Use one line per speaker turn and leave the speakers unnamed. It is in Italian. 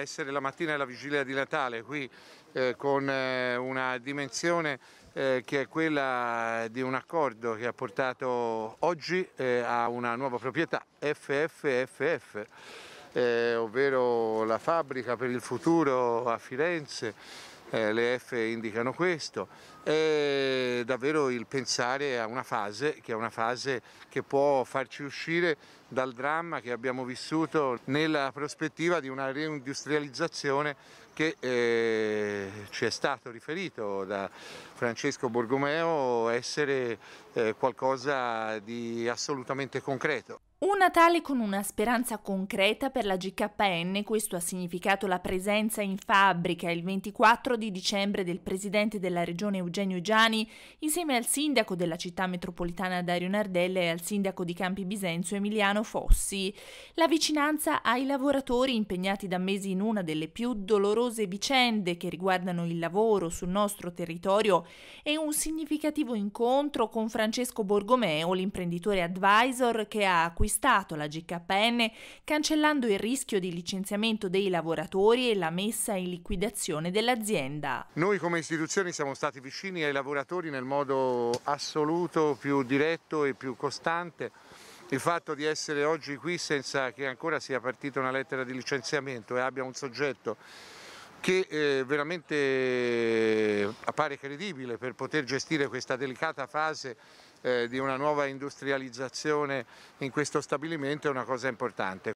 essere la mattina e la vigilia di Natale qui eh, con eh, una dimensione eh, che è quella di un accordo che ha portato oggi eh, a una nuova proprietà FFFF eh, ovvero la fabbrica per il futuro a Firenze eh, le F indicano questo, è eh, davvero il pensare a una fase che è una fase che può farci uscire dal dramma che abbiamo vissuto nella prospettiva di una reindustrializzazione che eh, ci è stato riferito da Francesco Borgomeo essere eh, qualcosa di assolutamente concreto.
Un Natale con una speranza concreta per la GKN, questo ha significato la presenza in fabbrica il 24 di dicembre del presidente della regione Eugenio Giani insieme al sindaco della città metropolitana Dario Nardella e al sindaco di Campi Bisenzio Emiliano Fossi. La vicinanza ai lavoratori impegnati da mesi in una delle più dolorose vicende che riguardano il lavoro sul nostro territorio e un significativo incontro con Francesco Borgomeo, l'imprenditore advisor che ha acquistato acquistato la GKN cancellando il rischio di licenziamento dei lavoratori e la messa in liquidazione dell'azienda.
Noi come istituzioni siamo stati vicini ai lavoratori nel modo assoluto, più diretto e più costante. Il fatto di essere oggi qui senza che ancora sia partita una lettera di licenziamento e abbia un soggetto che eh, veramente appare credibile per poter gestire questa delicata fase eh, di una nuova industrializzazione in questo stabilimento è una cosa importante.